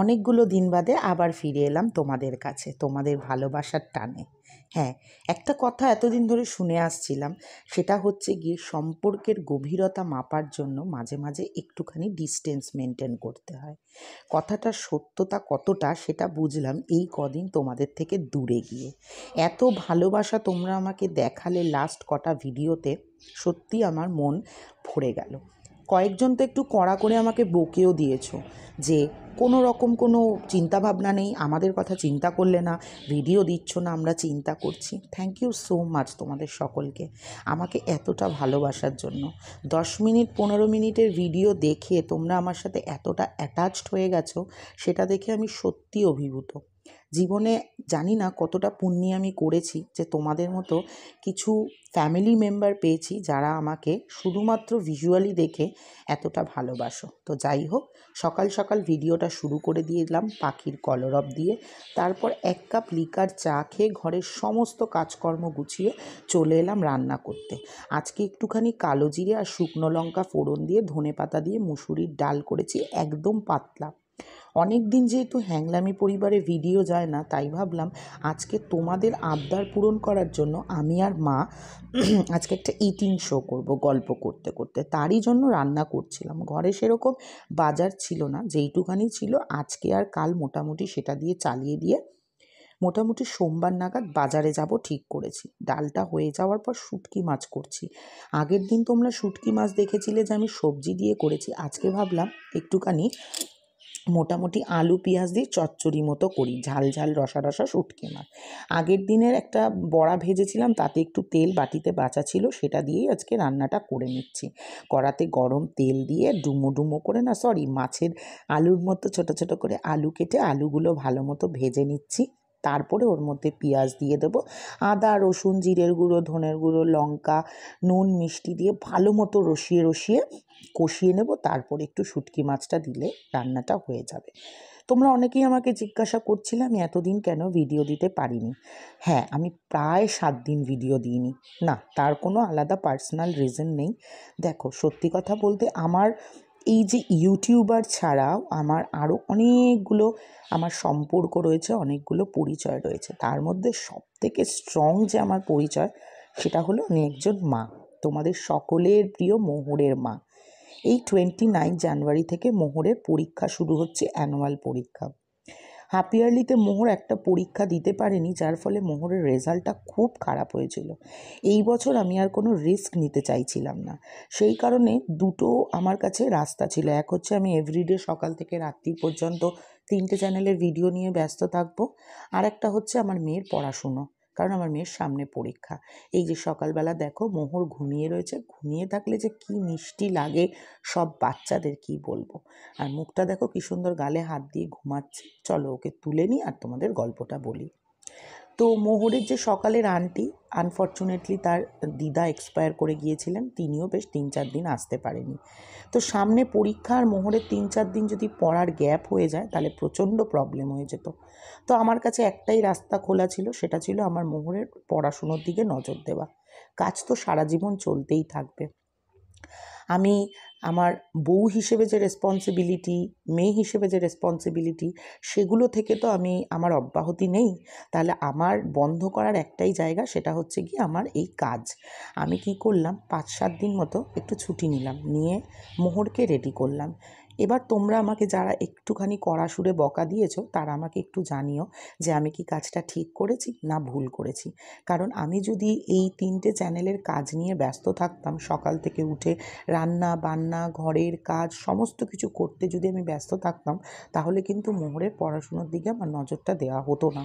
অনেকগুলো দিন বাদে আবার ফিরে এলাম তোমাদের কাছে তোমাদের ভালোবাসার টানে হ্যাঁ একটা কথা এতদিন ধরে শুনে আসছিলাম সেটা হচ্ছে গিয়ে সম্পর্কের গভীরতা মাপার জন্য মাঝে মাঝে একটুখানি ডিস্টেন্স মেনটেন করতে হয় কথাটার সত্যতা কতটা সেটা বুঝলাম এই কদিন তোমাদের থেকে দূরে গিয়ে এত ভালোবাসা তোমরা আমাকে দেখালে লাস্ট কটা ভিডিওতে সত্যি আমার মন ভরে গেল কয়েকজন তো একটু কড়া করে আমাকে বকেও দিয়েছো যে কোনো রকম কোনো চিন্তাভাবনা নেই আমাদের কথা চিন্তা করলে না ভিডিও দিচ্ছ না আমরা চিন্তা করছি থ্যাংক ইউ সো মাচ তোমাদের সকলকে আমাকে এতটা ভালোবাসার জন্য দশ মিনিট পনেরো মিনিটের ভিডিও দেখে তোমরা আমার সাথে এতটা অ্যাটাচড হয়ে গেছো সেটা দেখে আমি সত্যি অভিভূত জীবনে জানি না কতটা পুণ্যি আমি করেছি যে তোমাদের মতো কিছু ফ্যামিলি মেম্বার পেয়েছি যারা আমাকে শুধুমাত্র ভিজুয়ালি দেখে এতটা ভালোবাসো তো যাই হোক সকাল সকাল ভিডিওটা শুরু করে দিয়েলাম পাখির কলরব দিয়ে তারপর এক কাপ লিকার চা খেয়ে ঘরের সমস্ত কাজকর্ম গুছিয়ে চলে এলাম রান্না করতে আজকে একটুখানি কালো জিরে আর শুকনো লঙ্কা ফোড়ন দিয়ে ধনে পাতা দিয়ে মুসুরির ডাল করেছি একদম পাতলা অনেক দিন যেহেতু হ্যাংলামি পরিবারে ভিডিও যায় না তাই ভাবলাম আজকে তোমাদের আবদার পূরণ করার জন্য আমি আর মা আজকে একটা ইটিং শো করব গল্প করতে করতে তারই জন্য রান্না করছিলাম ঘরে সেরকম বাজার ছিল না যেইটুখানি ছিল আজকে আর কাল মোটামুটি সেটা দিয়ে চালিয়ে দিয়ে মোটামুটি সোমবার নাগাদ বাজারে যাব ঠিক করেছি ডালটা হয়ে যাওয়ার পর শুটকি মাছ করছি আগের দিন তোমরা শুটকি মাছ দেখেছিলে যে আমি সবজি দিয়ে করেছি আজকে ভাবলাম একটুখানি মোটামুটি আলু পেঁয়াজ দিয়ে চচ্চড়ি মতো করি ঝাল ঝাল রসা রসা শুটকি মাছ আগের দিনের একটা বড়া ভেজেছিলাম তাতে একটু তেল বাটিতে বাঁচা ছিল সেটা দিয়েই আজকে রান্নাটা করে নিচ্ছি কড়াতে গরম তেল দিয়ে ডুমো ডুমো করে না সরি মাছের আলুর মতো ছোট ছোট করে আলু কেটে আলুগুলো ভালো মতো ভেজে নিচ্ছি তারপরে ওর মধ্যে পেঁয়াজ দিয়ে দেবো আদা রসুন জিরের গুঁড়ো ধনের গুঁড়ো লঙ্কা নুন মিষ্টি দিয়ে ভালো মতো রসিয়ে রসিয়ে কষিয়ে নেব তারপর একটু শুটকি মাছটা দিলে রান্নাটা হয়ে যাবে তোমরা অনেকেই আমাকে জিজ্ঞাসা করছিলে আমি এতদিন কেন ভিডিও দিতে পারিনি হ্যাঁ আমি প্রায় সাত দিন ভিডিও দিইনি না তার কোনো আলাদা পার্সোনাল রিজন নেই দেখো সত্যি কথা বলতে আমার এই যে ইউটিউবার ছাড়াও আমার আরও অনেকগুলো আমার সম্পর্ক রয়েছে অনেকগুলো পরিচয় রয়েছে তার মধ্যে সব থেকে স্ট্রং যে আমার পরিচয় সেটা হলো আমি একজন মা তোমাদের সকলের প্রিয় মোহরের মা এই টোয়েন্টি নাইন জানুয়ারি থেকে মোহরের পরীক্ষা শুরু হচ্ছে অ্যানুয়াল পরীক্ষা হাফ ইয়ারলিতে মোহর একটা পরীক্ষা দিতে পারেনি যার ফলে মোহরের রেজাল্টটা খুব খারাপ হয়েছিল এই বছর আমি আর কোনো রিস্ক নিতে চাইছিলাম না সেই কারণে দুটো আমার কাছে রাস্তা ছিল এক হচ্ছে আমি এভরিডে সকাল থেকে রাত্রি পর্যন্ত তিনটে চ্যানেলের ভিডিও নিয়ে ব্যস্ত থাকবো আর একটা হচ্ছে আমার মেয়ের পড়াশুনো কারণ আমার মেয়ের সামনে পরীক্ষা এই যে সকালবেলা দেখো মোহর ঘুমিয়ে রয়েছে ঘুমিয়ে থাকলে যে কি মিষ্টি লাগে সব বাচ্চাদের কি বলবো আর মুখটা দেখো কি সুন্দর গালে হাত দিয়ে ঘুমাচ্ছে চলো ওকে তুলে নিই আর তোমাদের গল্পটা বলি তো মোহরের যে সকালের আনটি আনফর্চুনেটলি তার দিদা এক্সপায়ার করে গিয়েছিলেন তিনিও বেশ তিন চার দিন আসতে পারেনি তো সামনে পরীক্ষা আর মোহরের তিন চার দিন যদি পড়ার গ্যাপ হয়ে যায় তাহলে প্রচণ্ড প্রবলেম হয়ে যেত তো আমার কাছে একটাই রাস্তা খোলা ছিল সেটা ছিল আমার মোহরের পড়াশুনোর দিকে নজর দেওয়া কাজ তো সারা জীবন চলতেই থাকবে আমি আমার বউ হিসেবে যে রেসপন্সিবিলিটি মেয়ে হিসেবে যে রেসপন্সিবিলিটি সেগুলো থেকে তো আমি আমার অব্যাহতি নেই তাহলে আমার বন্ধ করার একটাই জায়গা সেটা হচ্ছে কি আমার এই কাজ আমি কি করলাম পাঁচ সাত দিন মতো একটু ছুটি নিলাম নিয়ে মোহরকে রেডি করলাম এবার তোমরা আমাকে যারা একটুখানি কড়া সুরে বকা দিয়েছো তারা আমাকে একটু জানিও যে আমি কি কাজটা ঠিক করেছি না ভুল করেছি কারণ আমি যদি এই তিনটে চ্যানেলের কাজ নিয়ে ব্যস্ত থাকতাম সকাল থেকে উঠে রান্না বান্না ঘরের কাজ সমস্ত কিছু করতে যদি আমি ব্যস্ত থাকতাম তাহলে কিন্তু মোহরের পড়াশুনোর দিকে আমার নজরটা দেওয়া হতো না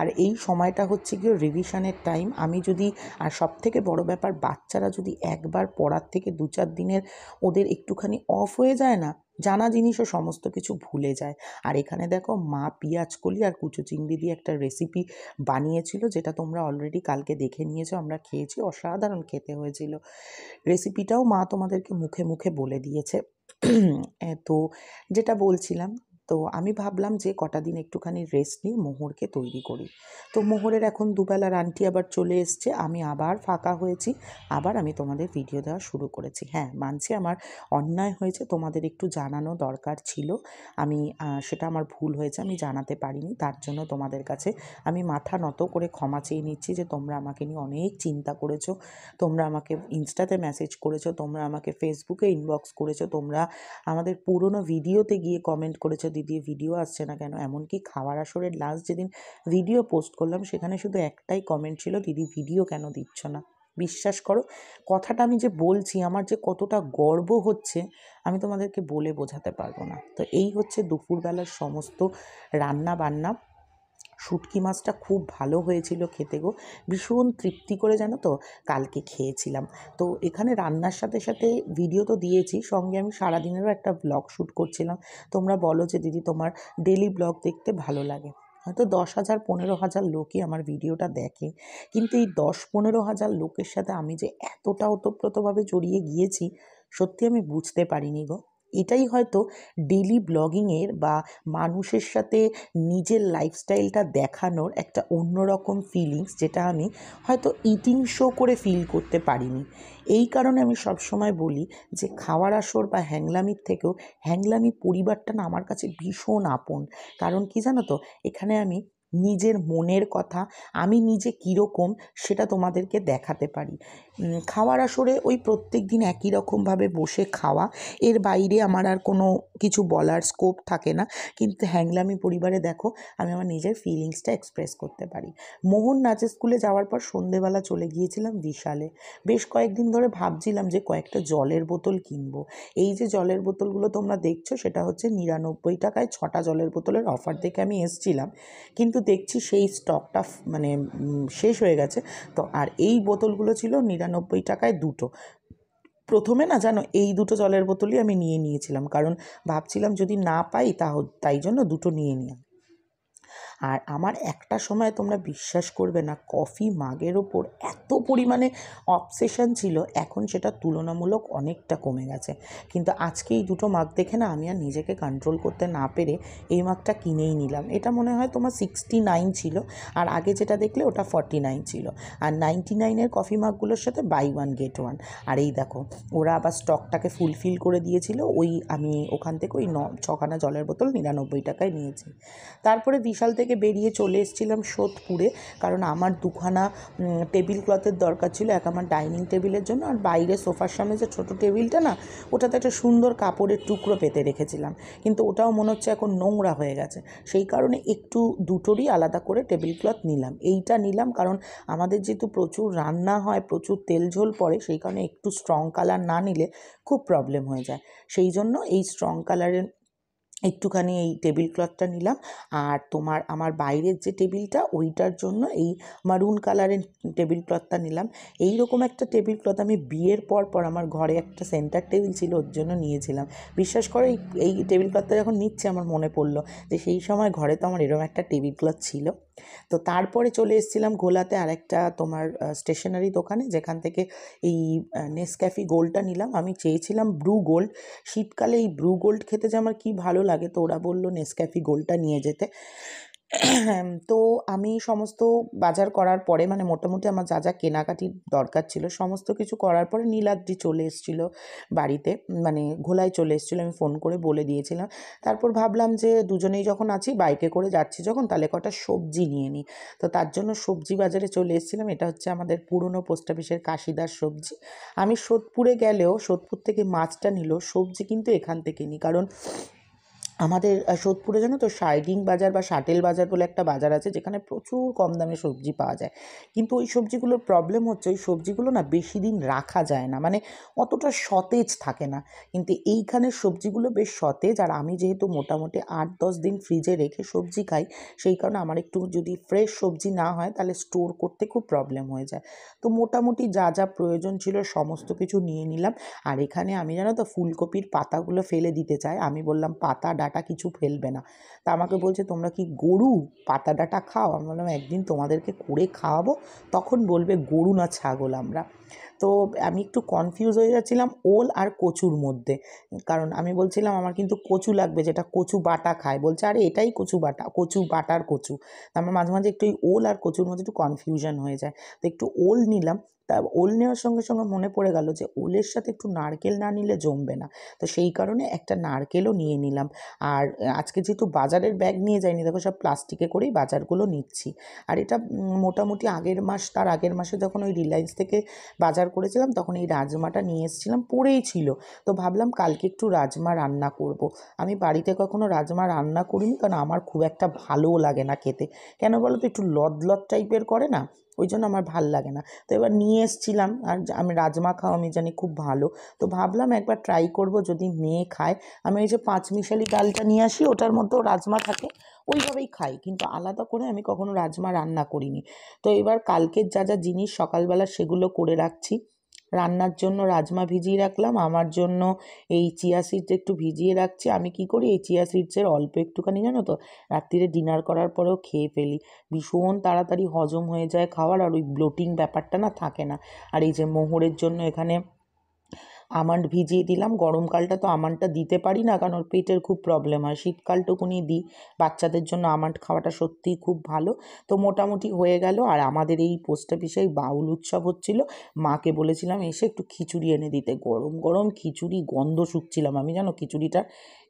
আর এই সময়টা হচ্ছে গিয়ে রিভিশনের টাইম আমি যদি আর সব থেকে বড় ব্যাপার বাচ্চারা যদি একবার পড়ার থেকে দু চার দিনের ওদের একটুখানি অফ হয়ে যায় না জানা জিনিসও সমস্ত কিছু ভুলে যায় আর এখানে দেখো মা পিঁয়াজ কলি আর কুচু চিংড়ি দিয়ে একটা রেসিপি বানিয়েছিল যেটা তোমরা অলরেডি কালকে দেখে নিয়েছো আমরা খেয়েছি অসাধারণ খেতে হয়েছিল রেসিপিটাও মা তোমাদেরকে মুখে মুখে বলে দিয়েছে তো যেটা বলছিলাম তো আমি ভাবলাম যে কটা দিন একটুখানি রেস্ট নিয়ে মোহরকে তৈরি করি তো মোহরের এখন দুবেলার আন্টি আবার চলে এসছে আমি আবার ফাঁকা হয়েছি আবার আমি তোমাদের ভিডিও দেওয়া শুরু করেছি হ্যাঁ মানছি আমার অন্যায় হয়েছে তোমাদের একটু জানানো দরকার ছিল আমি সেটা আমার ভুল হয়েছে আমি জানাতে পারিনি তার জন্য তোমাদের কাছে আমি মাথা নত করে ক্ষমা চেয়ে নিচ্ছি যে তোমরা আমাকে নিয়ে অনেক চিন্তা করেছো তোমরা আমাকে ইনস্টাতে মেসেজ করেছো তোমরা আমাকে ফেসবুকে ইনবক্স করেছো তোমরা আমাদের পুরনো ভিডিওতে গিয়ে কমেন্ট করেছো দিয়ে ভিডিও আসছে না কেন এমনকি খাওয়ার আসরের লাস্ট যেদিন ভিডিও পোস্ট করলাম সেখানে শুধু একটাই কমেন্ট ছিল দিদি ভিডিও কেন দিচ্ছ না বিশ্বাস করো কথাটা আমি যে বলছি আমার যে কতটা গর্ব হচ্ছে আমি তোমাদেরকে বলে বোঝাতে পারবো না তো এই হচ্ছে দুপুরবেলার সমস্ত রান্না বান্না শুটকি মাছটা খুব ভালো হয়েছিল খেতে গো ভীষণ তৃপ্তি করে জানো তো কালকে খেয়েছিলাম তো এখানে রান্নার সাথে সাথে ভিডিও তো দিয়েছি সঙ্গে আমি সারাদিনেরও একটা ব্লগ শ্যুট করছিলাম তোমরা বলো যে দিদি তোমার ডেলি ব্লগ দেখতে ভালো লাগে হয়তো দশ হাজার পনেরো হাজার লোকই আমার ভিডিওটা দেখে কিন্তু এই দশ পনেরো হাজার লোকের সাথে আমি যে এতটা ওতপ্রোতভাবে জড়িয়ে গিয়েছি সত্যি আমি বুঝতে পারিনি গো এটাই হয়তো ডেলি ব্লগিংয়ের বা মানুষের সাথে নিজের লাইফস্টাইলটা দেখানোর একটা অন্যরকম ফিলিংস যেটা আমি হয়তো ইটিং শো করে ফিল করতে পারিনি এই কারণে আমি সবসময় বলি যে খাওয়ার আসর বা হ্যাংলামির থেকেও হ্যাংলামি পরিবারটা না আমার কাছে ভীষণ আপন কারণ কি জানো তো এখানে আমি নিজের মনের কথা আমি নিজে কীরকম সেটা তোমাদেরকে দেখাতে পারি খাওয়ার আসরে ওই প্রত্যেক দিন একই রকমভাবে বসে খাওয়া এর বাইরে আমার আর কোনো কিছু বলার স্কোপ থাকে না কিন্তু হ্যাংলামি পরিবারে দেখো আমি আমার নিজের ফিলিংসটা এক্সপ্রেস করতে পারি মোহন নাচের স্কুলে যাওয়ার পর সন্ধেবেলা চলে গিয়েছিলাম বিশালে বেশ কয়েকদিন ধরে ভাবছিলাম যে কয়েকটা জলের বোতল কিনবো এই যে জলের বোতলগুলো তোমরা দেখছো সেটা হচ্ছে নিরানব্বই টাকায় ছটা জলের বোতলের অফার দেখে আমি এসছিলাম কিন্তু দেখছি সেই স্টকটা মানে শেষ হয়ে গেছে তো আর এই বোতলগুলো ছিল নিরানব্বই টাকায় দুটো প্রথমে না জানো এই দুটো জলের বোতলই আমি নিয়ে নিয়েছিলাম কারণ ভাবছিলাম যদি না পাই তাহ তাই জন্য দুটো নিয়ে নিলাম আর আমার একটা সময় তোমরা বিশ্বাস করবে না কফি মাগের ওপর এত পরিমাণে অবসেশন ছিল এখন সেটা তুলনামূলক অনেকটা কমে গেছে কিন্তু আজকে এই দুটো মাগ দেখে না আমি আর নিজেকে কন্ট্রোল করতে না পেরে এই মাগটা কিনেই নিলাম এটা মনে হয় তোমার সিক্সটি নাইন ছিল আর আগে যেটা দেখলে ওটা ফর্টি নাইন ছিল আর নাইনটি নাইনের কফি মাগগুলোর সাথে বাই ওয়ান গেট ওয়ান আর এই দেখো ওরা আবার স্টকটাকে ফুলফিল করে দিয়েছিল ওই আমি ওখান থেকে ওই ন ছখানা জলের বোতল নিরানব্বই টাকায় নিয়েছি তারপরে বিশাল থেকে থেকে বেরিয়ে চলে এসেছিলাম সোদপুরে কারণ আমার দুখানা টেবিল ক্লথের দরকার ছিল এক আমার ডাইনিং টেবিলের জন্য আর বাইরে সোফার সামনে যে ছোটো টেবিলটা না ওটাতে একটা সুন্দর কাপড়ের টুকরো পেতে রেখেছিলাম কিন্তু ওটাও মনে হচ্ছে এখন নোংরা হয়ে গেছে সেই কারণে একটু দুটোরই আলাদা করে টেবিল ক্লথ নিলাম এইটা নিলাম কারণ আমাদের যেহেতু প্রচুর রান্না হয় প্রচুর তেল ঝোল পড়ে সেই কারণে একটু স্ট্রং কালার না নিলে খুব প্রবলেম হয়ে যায় সেই জন্য এই স্ট্রং কালারের একটুখানি এই টেবিল ক্লথটা নিলাম আর তোমার আমার বাইরের যে টেবিলটা ওইটার জন্য এই মারুন কালারের টেবিল ক্লথটা নিলাম এই রকম একটা টেবিল ক্লথ আমি বিয়ের পর পর আমার ঘরে একটা সেন্টার টেবিল ছিল ওর জন্য নিয়েছিলাম বিশ্বাস করে এই টেবিল ক্লথটা যখন নিচ্ছে আমার মনে পড়লো যে সেই সময় ঘরে তো আমার এরকম একটা টেবিল ক্লথ ছিল তো তারপরে চলে এসেছিলাম ঘোলাতে আরেকটা তোমার স্টেশনারি দোকানে যেখান থেকে এই নেসক্যাফি গোল্ডটা নিলাম আমি চেয়েছিলাম ব্রু গোল্ড শীতকালে এই ব্রু গোল্ড খেতে যে আমার কী ভালো লাগে তো ওরা বললো নেসক্যাফি গোল্ডটা নিয়ে যেতে তো আমি সমস্ত বাজার করার পরে মানে মোটামুটি আমার যা যা কেনাকাটির দরকার ছিল সমস্ত কিছু করার পরে নীলাদ্রি চলে এসেছিলো বাড়িতে মানে ঘোলায় চলে এসেছিলো আমি ফোন করে বলে দিয়েছিলাম তারপর ভাবলাম যে দুজনেই যখন আছি বাইকে করে যাচ্ছি যখন তাহলে কটা সবজি নিয়ে নিই তো তার জন্য সবজি বাজারে চলে এসেছিলাম এটা হচ্ছে আমাদের পুরনো পোস্ট অফিসের কাশিদার সবজি আমি সোদপুরে গেলেও সোদপুর থেকে মাছটা নিল সবজি কিন্তু এখান থেকে নিই কারণ আমাদের সোদপুরে জানো তো সাইডিং বাজার বা শাটেল বাজার বলে একটা বাজার আছে যেখানে প্রচুর কম দামে সবজি পাওয়া যায় কিন্তু ওই সবজিগুলোর প্রবলেম হচ্ছে ওই সবজিগুলো না বেশি দিন রাখা যায় না মানে অতটা সতেজ থাকে না কিন্তু এইখানের সবজিগুলো বেশ সতেজ আর আমি যেহেতু মোটামুটি আট দশ দিন ফ্রিজে রেখে সবজি খাই সেই কারণে আমার একটু যদি ফ্রেশ সবজি না হয় তাহলে স্টোর করতে খুব প্রবলেম হয়ে যায় তো মোটামুটি যা যা প্রয়োজন ছিল সমস্ত কিছু নিয়ে নিলাম আর এখানে আমি জানো তো ফুলকপির পাতাগুলো ফেলে দিতে চাই আমি বললাম পাতা ডাটা কিছু ফেলবে না তা আমাকে বলছে তোমরা কি গরু পাতা ডাটা খাও আমি বললাম একদিন তোমাদেরকে করে খাওয়াবো তখন বলবে গরু না ছাগল আমরা তো আমি একটু কনফিউজ হয়ে যাচ্ছিলাম ওল আর কচুর মধ্যে কারণ আমি বলছিলাম আমার কিন্তু কচু লাগবে যেটা কচু বাটা খায় বলছে আরে এটাই কচু বাটা কচু বাটার কচু তা আমার মাঝে মাঝে একটু ওল আর কচুর মধ্যে একটু কনফিউশন হয়ে যায় তো একটু ওল নিলাম তা ওল নেওয়ার সঙ্গে সঙ্গে মনে পড়ে গেল যে ওলের সাথে একটু নারকেল না নিলে জমবে না তো সেই কারণে একটা নারকেলও নিয়ে নিলাম আর আজকে যেহেতু বাজারের ব্যাগ নিয়ে যাইনি দেখো সব প্লাস্টিকে করেই বাজারগুলো নিচ্ছি আর এটা মোটামুটি আগের মাস তার আগের মাসে যখন ওই রিলায়েন্স থেকে বাজার করেছিলাম তখন এই রাজমাটা নিয়ে এসেছিলাম পড়েই ছিল তো ভাবলাম কালকে একটু রাজমা রান্না করব। আমি বাড়িতে কখনো রাজমা রান্না করিনি কারণ আমার খুব একটা ভালোও লাগে না খেতে কেন বলো তো একটু লদ লদ টাইপের করে না ওই জন্য আমার ভাল লাগে না তো এবার নিয়ে এসছিলাম আর আমি রাজমা খাওয়া আমি জানি খুব ভালো তো ভাবলাম একবার ট্রাই করব যদি মেয়ে খায় আমি ওই যে পাঁচমিশালি ডালটা নিয়ে আসি ওটার মধ্যেও রাজমা থাকে ওইভাবেই খাই কিন্তু আলাদা করে আমি কখনো রাজমা রান্না করিনি তো এবার কালকের যা যা জিনিস সকালবেলা সেগুলো করে রাখছি রান্নার জন্য রাজমা ভিজিয়ে রাখলাম আমার জন্য এই চিয়া সিডস একটু ভিজিয়ে রাখছি আমি কি করি এই চিয়া সিডসের অল্প একটুখানি জানো তো রাত্রিরে ডিনার করার পরেও খেয়ে ফেলি ভীষণ তাড়াতাড়ি হজম হয়ে যায় খাওয়ার আর ওই ব্লোটিং ব্যাপারটা না থাকে না আর এই যে মোহরের জন্য এখানে আমান্ড ভিজিয়ে দিলাম গরমকালটা তো আমান্ডটা দিতে পারি না কারণ ওর পেটের খুব প্রবলেম হয় শীতকালটুকুনি দিই বাচ্চাদের জন্য আমান্ড খাওয়াটা সত্যিই খুব ভালো তো মোটামুটি হয়ে গেল আর আমাদের এই পোস্ট অফিসে বাউল উৎসব হচ্ছিল মাকে বলেছিলাম এসে একটু খিচুড়ি এনে দিতে গরম গরম খিচুড়ি গন্ধ শুকছিলাম আমি জানো খিচুড়িটা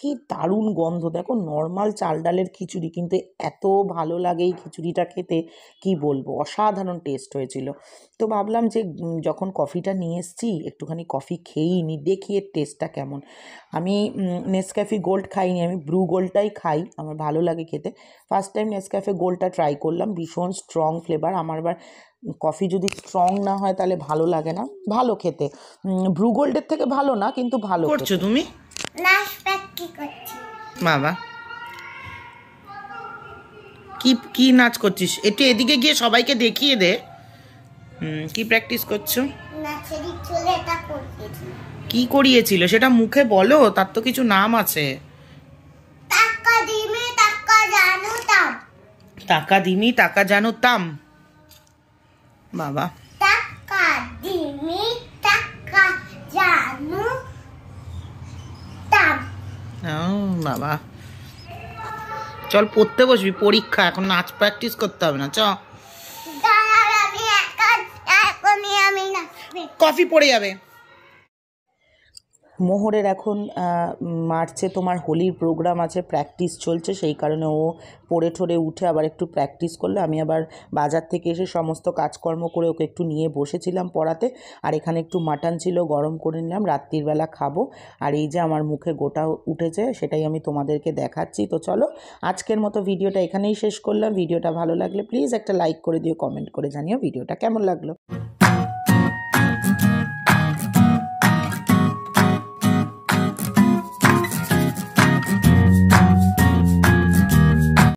কি দারুণ গন্ধ দেখো নর্মাল চাল ডালের খিচুড়ি কিন্তু এত ভালো লাগে এই খিচুড়িটা খেতে কি বলবো অসাধারণ টেস্ট হয়েছিল তো ভাবলাম যে যখন কফিটা নিয়ে এসছি একটুখানি কফি খেয়েই নি দেখি এর টেস্টটা কেমন আমি নেসক্যাফি গোল্ড খাইনি আমি ব্রু গোল্ডটাই খাই আমার ভালো লাগে খেতে ফার্স্ট টাইম নেসক্যাফে গোল্ডটা ট্রাই করলাম ভীষণ স্ট্রং ফ্লেভার আমার আবার কফি যদি স্ট্রং না হয় তাহলে ভালো লাগে না ভালো খেতে ব্রু গোল্ডের থেকে ভালো না কিন্তু ভালো করছো তুমি বাবা কি কি নাচ করছিস একটু এদিকে গিয়ে সবাইকে দেখিয়ে দে কি প্র্যাকটিস করছো কি করিয়েছিল সেটা মুখে বলো তার তো কিছু নাম আছে টাকা দিমি টাকা তাম বাবা হ্যাঁ, বাবা চল পড়তে বসবি পরীক্ষা এখন নাচ প্র্যাকটিস করতে হবে না চ কফি পড়ে যাবে মোহরের এখন মার্চে তোমার হোলির প্রোগ্রাম আছে প্র্যাকটিস চলছে সেই কারণে ও পড়ে ঠোরে উঠে আবার একটু প্র্যাকটিস করলো আমি আবার বাজার থেকে এসে সমস্ত কাজকর্ম করে ওকে একটু নিয়ে বসেছিলাম পড়াতে আর এখানে একটু মাটন ছিল গরম করে নিলাম রাত্রিবেলা খাবো আর এই যে আমার মুখে গোটা উঠেছে সেটাই আমি তোমাদেরকে দেখাচ্ছি তো চলো আজকের মতো ভিডিওটা এখানেই শেষ করলাম ভিডিওটা ভালো লাগলে প্লিজ একটা লাইক করে দিও কমেন্ট করে জানিও ভিডিওটা কেমন লাগলো